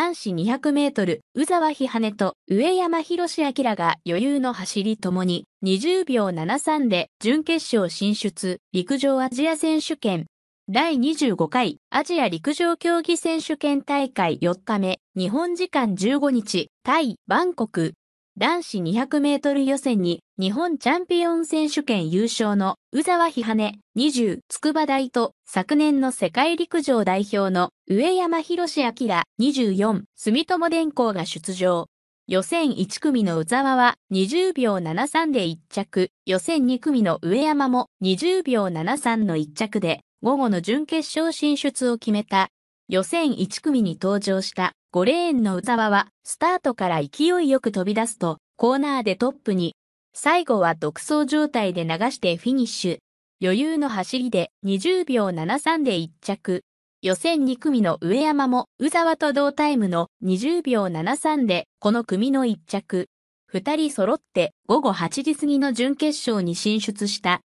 男子200メートル、宇沢日羽と上山宏志明が余裕の走りともに20秒73で準決勝進出、陸上アジア選手権。第25回アジア陸上競技選手権大会4日目、日本時間15日、タイ、バンコク、男子200メートル予選に日本チャンピオン選手権優勝の宇沢ひはね20筑波大と昨年の世界陸上代表の上山博史明24住友電工が出場。予選1組の宇沢は20秒73で1着、予選2組の上山も20秒73の1着で午後の準決勝進出を決めた。予選1組に登場した5レーンの宇沢は、スタートから勢いよく飛び出すと、コーナーでトップに、最後は独走状態で流してフィニッシュ。余裕の走りで20秒73で1着。予選2組の上山も宇沢と同タイムの20秒73でこの組の1着。2人揃って午後8時過ぎの準決勝に進出した。